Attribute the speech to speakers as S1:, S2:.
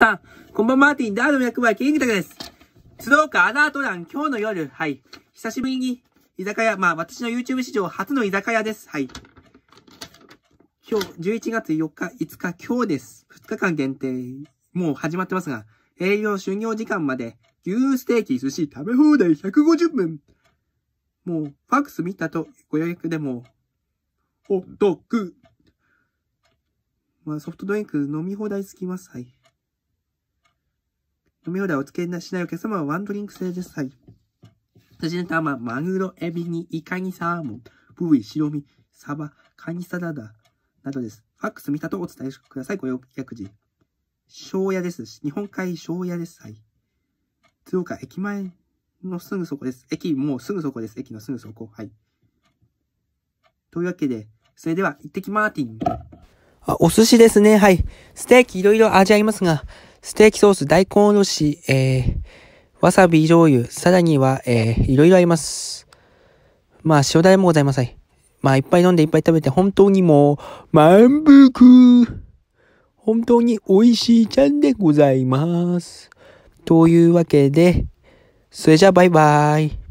S1: さん、こんばんは、マーティン、ダードの役場、キングタクです。鶴岡アダートラン、今日の夜、はい。久しぶりに、居酒屋、まあ、私の YouTube 史上初の居酒屋です。はい。今日、11月4日、5日、今日です。2日間限定、もう始まってますが、営業終業時間まで、牛ステーキ、寿司、食べ放題150分。もう、ファックス見たと、ご予約でも、おく。まあ、ソフトドリンク飲み放題つきます。はい。飲み放題お付けしないお客様はワンドリンク制です。はい。私の玉、マグロ、エビに、イカにサーモン、ブイ、白身、サバ、カニサラダ、などです。ファックス見たとお伝えください。ご予約時。庄屋です。日本海庄屋です。はい。鶴岡駅前のすぐそこです。駅、もうすぐそこです。駅のすぐそこ。はい。というわけで、それでは、行ってきまーティン。あ、お寿司ですね。はい。ステーキいろいろ味ありますが、ステーキソース、大根おろし、えー、わさび醤油、さらには、えー、いろいろあります。まあ、塩だれもございません。まあ、いっぱい飲んでいっぱい食べて、本当にもう、満腹本当に美味しいちゃんでございます。というわけで、それじゃあバイバーイ。